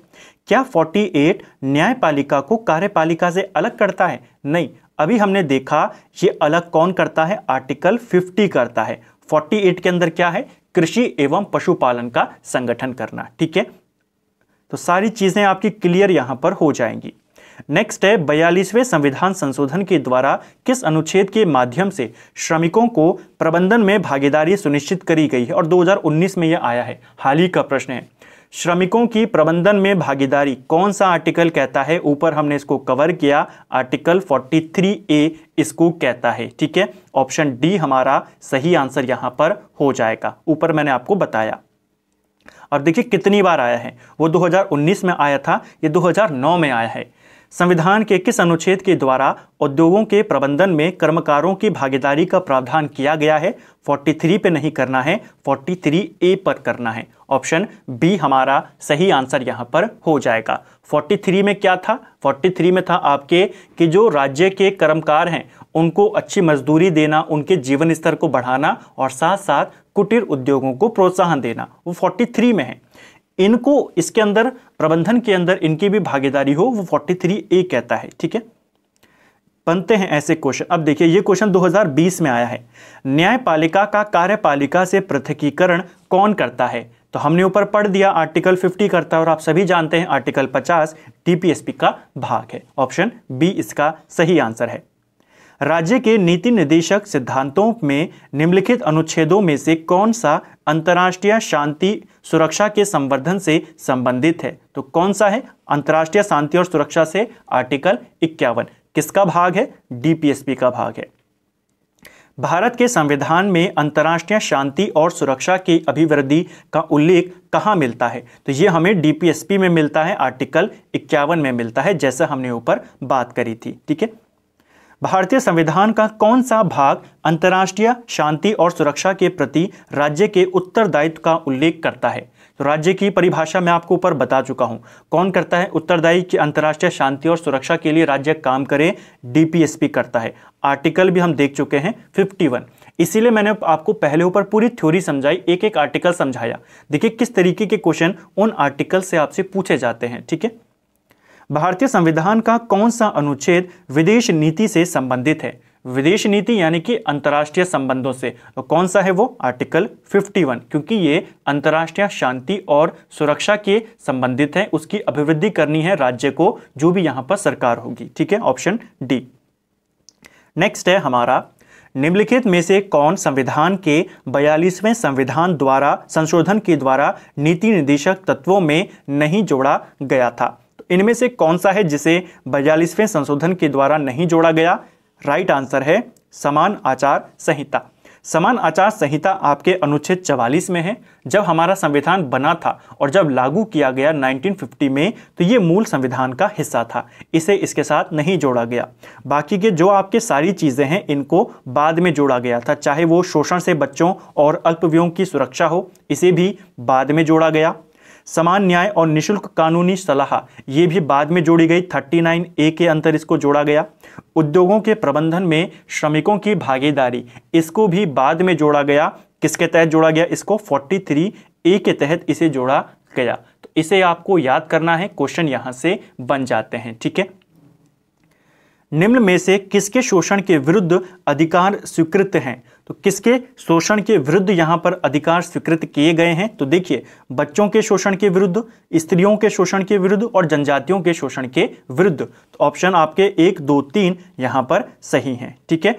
क्या 48 न्यायपालिका को कार्यपालिका से अलग करता है नहीं अभी हमने देखा ये अलग कौन करता है आर्टिकल 50 करता है 48 के अंदर क्या है कृषि एवं पशुपालन का संगठन करना ठीक है तो सारी चीज़ें आपकी क्लियर यहां पर हो जाएंगी नेक्स्ट है बयालीसवें संविधान संशोधन के द्वारा किस अनुच्छेद के माध्यम से श्रमिकों को प्रबंधन में भागीदारी सुनिश्चित करी गई है और 2019 में यह आया है हाल ही का प्रश्न है श्रमिकों की प्रबंधन में भागीदारी कौन सा आर्टिकल कहता है ऊपर हमने इसको कवर किया आर्टिकल 43 ए इसको कहता है ठीक है ऑप्शन डी हमारा सही आंसर यहां पर हो जाएगा ऊपर मैंने आपको बताया और देखिए कितनी बार आया है वो 2019 में आया था ये 2009 में आया है संविधान के किस अनुच्छेद के द्वारा उद्योगों के प्रबंधन में कर्मकारों की भागीदारी का प्रावधान किया गया है 43 पे नहीं करना है 43 ए पर करना है ऑप्शन बी हमारा सही आंसर यहाँ पर हो जाएगा 43 में क्या था 43 में था आपके कि जो राज्य के कर्मकार हैं उनको अच्छी मजदूरी देना उनके जीवन स्तर को बढ़ाना और साथ साथ कुटीर उद्योगों को प्रोत्साहन देना वो 43 में है इनको इसके अंदर प्रबंधन के अंदर इनकी भी भागीदारी हो वो 43 ए कहता है ठीक है बनते हैं ऐसे क्वेश्चन अब देखिए ये क्वेश्चन 2020 में आया है न्यायपालिका का कार्यपालिका से पृथकीकरण कौन करता है तो हमने ऊपर पढ़ दिया आर्टिकल 50 करता है और आप सभी जानते हैं आर्टिकल 50 डीपीएसपी का भाग है ऑप्शन बी इसका सही आंसर है राज्य के नीति निदेशक सिद्धांतों में निम्नलिखित अनुच्छेदों में से कौन सा अंतर्राष्ट्रीय शांति सुरक्षा के संवर्धन से संबंधित है तो कौन सा है अंतर्राष्ट्रीय शांति और सुरक्षा से आर्टिकल इक्यावन किसका भाग है डीपीएसपी का भाग है भारत के संविधान में अंतर्राष्ट्रीय शांति और सुरक्षा की अभिवृद्धि का उल्लेख कहाँ मिलता है तो ये हमें डीपीएसपी में मिलता है आर्टिकल इक्यावन में मिलता है जैसा हमने ऊपर बात करी थी ठीक है भारतीय संविधान का कौन सा भाग अंतर्राष्ट्रीय शांति और सुरक्षा के प्रति राज्य के उत्तरदायित्व का उल्लेख करता है तो राज्य की परिभाषा मैं आपको ऊपर बता चुका हूं कौन करता है उत्तरदायी कि अंतर्राष्ट्रीय शांति और सुरक्षा के लिए राज्य काम करे डीपीएसपी करता है आर्टिकल भी हम देख चुके हैं वन इसीलिए मैंने आपको पहले ऊपर पूरी थ्योरी समझाई एक एक आर्टिकल समझाया देखिए किस तरीके के क्वेश्चन उन आर्टिकल से आपसे पूछे जाते हैं ठीक है भारतीय संविधान का कौन सा अनुच्छेद विदेश नीति से संबंधित है विदेश नीति यानी कि अंतर्राष्ट्रीय संबंधों से तो कौन सा है वो आर्टिकल 51 क्योंकि ये अंतर्राष्ट्रीय शांति और सुरक्षा के संबंधित है उसकी अभिवृद्धि करनी है राज्य को जो भी यहाँ पर सरकार होगी ठीक है ऑप्शन डी नेक्स्ट है हमारा निम्नलिखित में से कौन संविधान के 42वें संविधान द्वारा संशोधन के द्वारा नीति निर्देशक तत्वों में नहीं जोड़ा गया था इनमें से कौन सा है जिसे बयालीसवें संशोधन के द्वारा नहीं जोड़ा गया राइट आंसर है समान आचार संहिता समान आचार संहिता आपके अनुच्छेद 44 में है जब हमारा संविधान बना था और जब लागू किया गया 1950 में तो ये मूल संविधान का हिस्सा था इसे इसके साथ नहीं जोड़ा गया बाकी के जो आपके सारी चीज़ें हैं इनको बाद में जोड़ा गया था चाहे वो शोषण से बच्चों और अल्पव्यों की सुरक्षा हो इसे भी बाद में जोड़ा गया समान न्याय और निशुल्क कानूनी सलाह ये भी बाद में जोड़ी गई 39 ए के अंतर इसको जोड़ा गया उद्योगों के प्रबंधन में श्रमिकों की भागीदारी इसको भी बाद में जोड़ा गया किसके तहत जोड़ा गया इसको 43 ए के तहत इसे जोड़ा गया तो इसे आपको याद करना है क्वेश्चन यहाँ से बन जाते हैं ठीक है निम्न में से किसके शोषण के विरुद्ध अधिकार स्वीकृत हैं तो किसके शोषण के विरुद्ध यहां पर अधिकार स्वीकृत किए गए हैं तो देखिए बच्चों के शोषण के विरुद्ध स्त्रियों के शोषण के विरुद्ध और जनजातियों के शोषण के विरुद्ध तो ऑप्शन आपके एक दो तीन यहां पर सही हैं ठीक है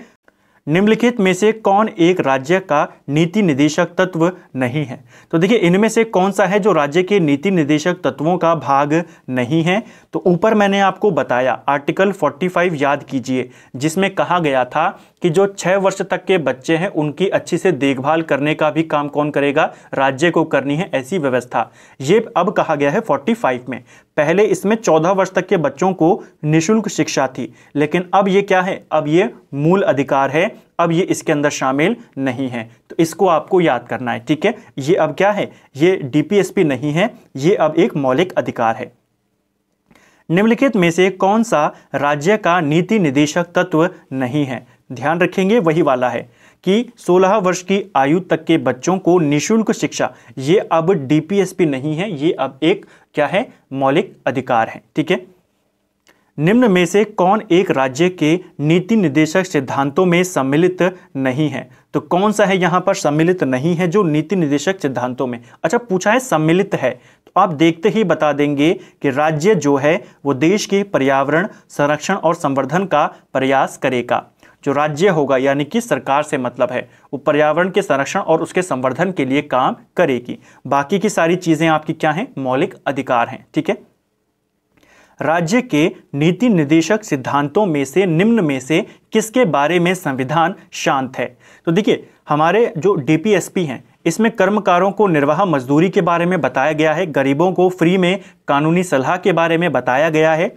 निम्नलिखित में से कौन एक राज्य का नीति निदेशक तत्व नहीं है तो देखिए इनमें से कौन सा है जो राज्य के नीति निदेशक तत्वों का भाग नहीं है तो ऊपर मैंने आपको बताया आर्टिकल 45 याद कीजिए जिसमें कहा गया था कि जो छः वर्ष तक के बच्चे हैं उनकी अच्छी से देखभाल करने का भी काम कौन करेगा राज्य को करनी है ऐसी व्यवस्था ये अब कहा गया है फोर्टी में पहले इसमें चौदह वर्ष तक के बच्चों को निशुल्क शिक्षा थी लेकिन अब ये क्या है अब ये मूल अधिकार है अब ये इसके अंदर शामिल नहीं है तो इसको आपको याद करना है ठीक है ये अब क्या है ये डीपीएसपी नहीं है ये अब एक मौलिक अधिकार है निम्नलिखित में से कौन सा राज्य का नीति निदेशक तत्व नहीं है ध्यान रखेंगे वही वाला है कि 16 वर्ष की आयु तक के बच्चों को निशुल्क शिक्षा ये अब डीपीएसपी नहीं है ये अब एक क्या है मौलिक अधिकार है ठीक है निम्न में से कौन एक राज्य के नीति निदेशक सिद्धांतों में सम्मिलित नहीं है तो कौन सा है यहां पर सम्मिलित नहीं है जो नीति निदेशक सिद्धांतों में अच्छा पूछा है सम्मिलित है तो आप देखते ही बता देंगे कि राज्य जो है वो देश के पर्यावरण संरक्षण और संवर्धन का प्रयास करेगा जो राज्य होगा यानी कि सरकार से मतलब है वो पर्यावरण के संरक्षण और उसके संवर्धन के लिए काम करेगी बाकी की सारी चीज़ें आपकी क्या हैं मौलिक अधिकार हैं ठीक है राज्य के नीति निदेशक सिद्धांतों में से निम्न में से किसके बारे में संविधान शांत है तो देखिए हमारे जो डीपीएसपी हैं इसमें कर्मकारों को निर्वाह मजदूरी के बारे में बताया गया है गरीबों को फ्री में कानूनी सलाह के बारे में बताया गया है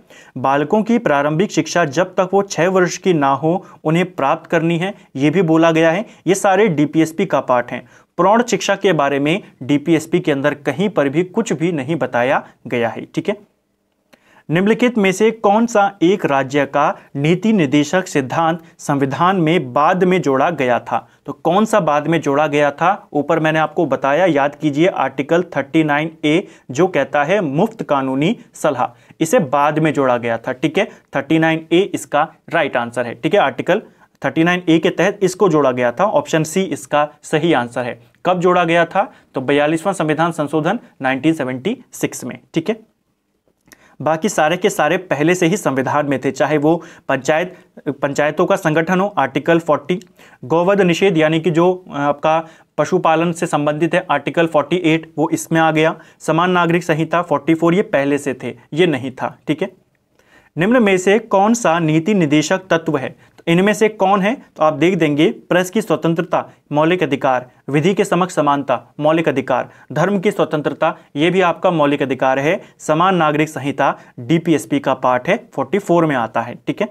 बालकों की प्रारंभिक शिक्षा जब तक वो छः वर्ष की ना हो उन्हें प्राप्त करनी है ये भी बोला गया है ये सारे डीपीएसपी का पाठ हैं प्रौढ़ शिक्षा के बारे में डीपीएसपी के अंदर कहीं पर भी कुछ भी नहीं बताया गया है ठीक है निम्नलिखित में से कौन सा एक राज्य का नीति निदेशक सिद्धांत संविधान में बाद में जोड़ा गया था तो कौन सा बाद में जोड़ा गया था ऊपर मैंने आपको बताया याद कीजिए आर्टिकल 39 ए जो कहता है मुफ्त कानूनी सलाह इसे बाद में जोड़ा गया था ठीक है 39 ए इसका राइट आंसर है ठीक है आर्टिकल 39 ए के तहत इसको जोड़ा गया था ऑप्शन सी इसका सही आंसर है कब जोड़ा गया था तो बयालीसवां संविधान संशोधन नाइनटीन में ठीक है बाकी सारे के सारे पहले से ही संविधान में थे चाहे वो पंचायत पंचायतों का संगठन हो आर्टिकल 40 गौवध निषेध यानी कि जो आपका पशुपालन से संबंधित है आर्टिकल 48 वो इसमें आ गया समान नागरिक संहिता 44 ये पहले से थे ये नहीं था ठीक है निम्न में से कौन सा नीति निदेशक तत्व है तो इनमें से कौन है तो आप देख देंगे प्रेस की स्वतंत्रता मौलिक अधिकार विधि के समक्ष समानता मौलिक अधिकार धर्म की स्वतंत्रता ये भी आपका मौलिक अधिकार है समान नागरिक संहिता डीपीएसपी का पार्ट है 44 में आता है ठीक है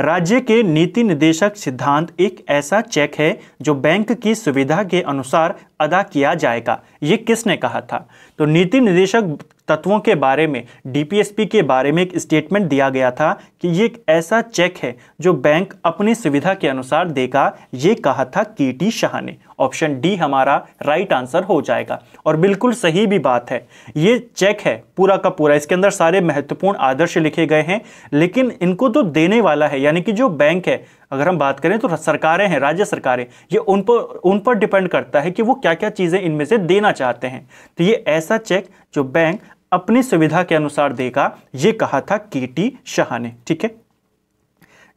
राज्य के नीति निदेशक सिद्धांत एक ऐसा चेक है जो बैंक की सुविधा के अनुसार अदा किया जाएगा ये किसने कहा था तो नीति निदेशक तत्वों के बारे में डीपीएसपी के बारे में एक स्टेटमेंट दिया गया था कि ये एक ऐसा चेक है जो बैंक अपनी सुविधा के अनुसार देगा ये कहा था के टी शाह ने ऑप्शन डी हमारा राइट आंसर हो जाएगा और बिल्कुल सही भी बात है ये चेक है पूरा का पूरा इसके अंदर सारे महत्वपूर्ण आदर्श लिखे गए हैं लेकिन इनको तो देने वाला है यानी कि जो बैंक है अगर हम बात करें तो सरकारें हैं राज्य सरकारें ये उन पर उन पर डिपेंड करता है कि वो क्या क्या चीज़ें इनमें से देना चाहते हैं तो ये ऐसा चेक जो बैंक अपनी सुविधा के अनुसार देगा ये कहा था के टी शाह ने ठीक है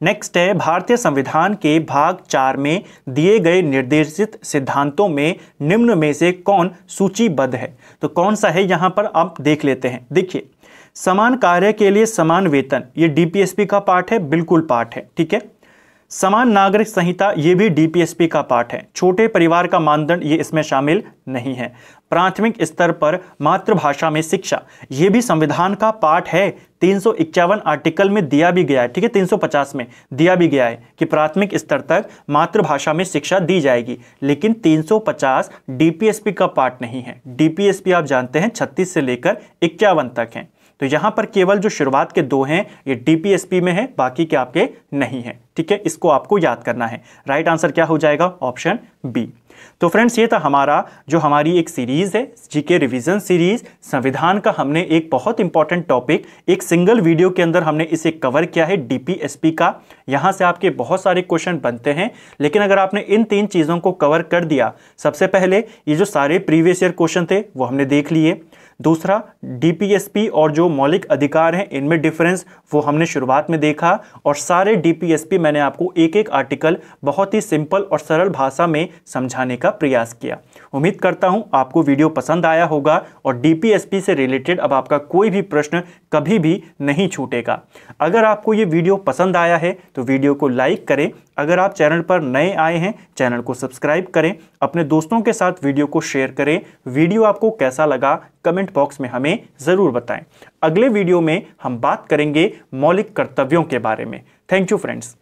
नेक्स्ट है भारतीय संविधान के भाग चार में दिए गए निर्देशित सिद्धांतों में निम्न में से कौन सूचीबद्ध है तो कौन सा है यहाँ पर आप देख लेते हैं देखिए समान कार्य के लिए समान वेतन ये डीपीएसपी का पार्ट है बिल्कुल पार्ट है ठीक है समान नागरिक संहिता ये भी डीपीएसपी का पाठ है छोटे परिवार का मानदंड ये इसमें शामिल नहीं है प्राथमिक स्तर पर मातृभाषा में शिक्षा ये भी संविधान का पाठ है तीन आर्टिकल में दिया भी गया है ठीक है 350 में दिया भी गया है कि प्राथमिक स्तर तक मातृभाषा में शिक्षा दी जाएगी लेकिन 350 डीपीएसपी का पार्ट नहीं है डीपीएसपी आप जानते हैं 36 से लेकर इक्यावन तक है तो यहां पर केवल जो शुरुआत के दो हैं ये डीपीएसपी में है बाकी के आपके नहीं है ठीक है इसको आपको याद करना है राइट आंसर क्या हो जाएगा ऑप्शन बी तो फ्रेंड्स ये था हमारा जो हमारी एक सीरीज़ है जीके रिवीजन सीरीज़ संविधान का हमने एक बहुत इंपॉर्टेंट टॉपिक एक सिंगल वीडियो के अंदर हमने इसे कवर किया है डीपीएसपी का यहां से आपके बहुत सारे क्वेश्चन बनते हैं लेकिन अगर आपने इन तीन चीज़ों को कवर कर दिया सबसे पहले ये जो सारे प्रीवियस ईयर क्वेश्चन थे वो हमने देख लिए दूसरा डीपीएसपी और जो मौलिक अधिकार हैं इनमें डिफरेंस वो हमने शुरुआत में देखा और सारे डीपीएसपी मैंने आपको एक एक आर्टिकल बहुत ही सिंपल और सरल भाषा में समझाने का प्रयास किया उम्मीद करता हूं आपको वीडियो पसंद आया होगा और डीपीएसपी से रिलेटेड अब आपका कोई भी प्रश्न कभी भी नहीं छूटेगा अगर आपको ये वीडियो पसंद आया है तो वीडियो को लाइक करें अगर आप चैनल पर नए आए हैं चैनल को सब्सक्राइब करें अपने दोस्तों के साथ वीडियो को शेयर करें वीडियो आपको कैसा लगा कमेंट बॉक्स में हमें ज़रूर बताएं अगले वीडियो में हम बात करेंगे मौलिक कर्तव्यों के बारे में थैंक यू फ्रेंड्स